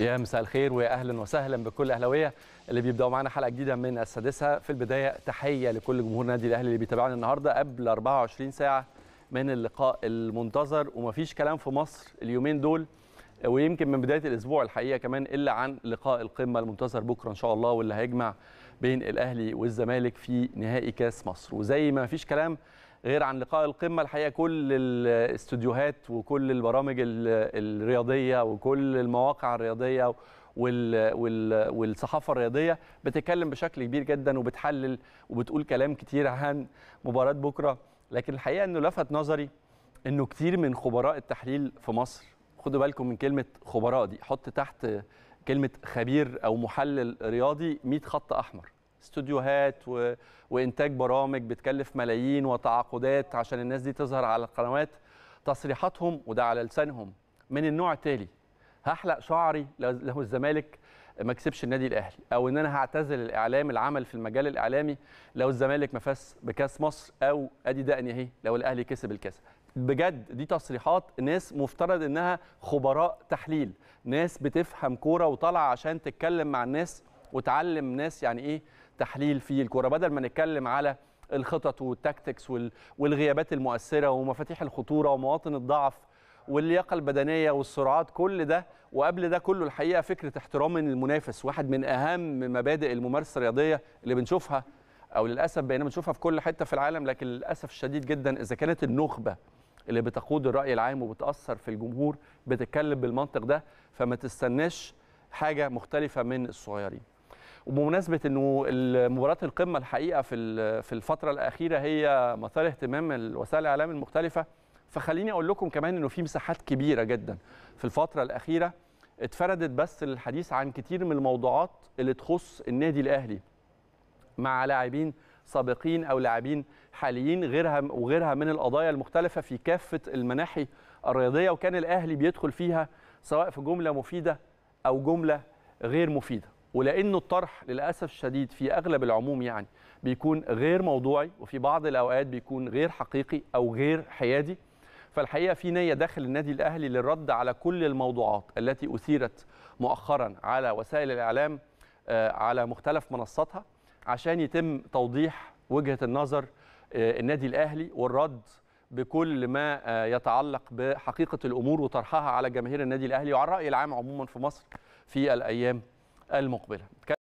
يا مساء الخير واهلا وسهلا بكل اهلاويه اللي بيبداوا معانا حلقه جديده من السادسه في البدايه تحيه لكل جمهور نادي الاهلي اللي بيتابعنا النهارده قبل 24 ساعه من اللقاء المنتظر ومفيش كلام في مصر اليومين دول ويمكن من بدايه الاسبوع الحقيقه كمان الا عن لقاء القمه المنتظر بكره ان شاء الله واللي هيجمع بين الاهلي والزمالك في نهائي كاس مصر وزي ما مفيش كلام غير عن لقاء القمه الحقيقه كل الاستوديوهات وكل البرامج الرياضيه وكل المواقع الرياضيه والصحافه الرياضيه بتتكلم بشكل كبير جدا وبتحلل وبتقول كلام كتير عن مباراه بكره لكن الحقيقه انه لفت نظري انه كتير من خبراء التحليل في مصر خدوا بالكم من كلمه خبراء دي حط تحت كلمه خبير او محلل رياضي 100 خط احمر استوديوهات و... وانتاج برامج بتكلف ملايين وتعاقدات عشان الناس دي تظهر على القنوات تصريحاتهم وده على لسانهم من النوع التالي هحلق شعري لو الزمالك ما كسبش النادي الاهلي او ان انا هعتزل الاعلام العمل في المجال الاعلامي لو الزمالك ما فاز بكاس مصر او ادي دقني اهي لو الاهلي كسب الكاس بجد دي تصريحات ناس مفترض انها خبراء تحليل ناس بتفهم كوره وطالعه عشان تتكلم مع الناس وتعلم ناس يعني ايه تحليل في الكوره بدل ما نتكلم على الخطط والتكتكس والغيابات المؤثره ومفاتيح الخطوره ومواطن الضعف واللياقه البدنيه والسرعات كل ده وقبل ده كله الحقيقه فكره احترام المنافس واحد من اهم مبادئ الممارسه الرياضيه اللي بنشوفها او للاسف بقينا بنشوفها في كل حته في العالم لكن للاسف الشديد جدا اذا كانت النخبه اللي بتقود الراي العام وبتاثر في الجمهور بتتكلم بالمنطق ده فما تستناش حاجه مختلفه من الصغيرين وبمناسبه انه مباراه القمه الحقيقه في في الفتره الاخيره هي مثار اهتمام وسائل الاعلام المختلفه فخليني اقول لكم كمان انه في مساحات كبيره جدا في الفتره الاخيره اتفردت بس للحديث عن كتير من الموضوعات اللي تخص النادي الاهلي مع لاعبين سابقين او لاعبين حاليين غيرها وغيرها من القضايا المختلفه في كافه المناحي الرياضيه وكان الاهلي بيدخل فيها سواء في جمله مفيده او جمله غير مفيده ولانه الطرح للاسف الشديد في اغلب العموم يعني بيكون غير موضوعي وفي بعض الاوقات بيكون غير حقيقي او غير حيادي فالحقيقه في نيه داخل النادي الاهلي للرد على كل الموضوعات التي اثيرت مؤخرا على وسائل الاعلام آه، على مختلف منصاتها عشان يتم توضيح وجهه النظر آه، النادي الاهلي والرد بكل ما آه، يتعلق بحقيقه الامور وطرحها على جماهير النادي الاهلي وعلى الراي العام عموما في مصر في الايام المقبله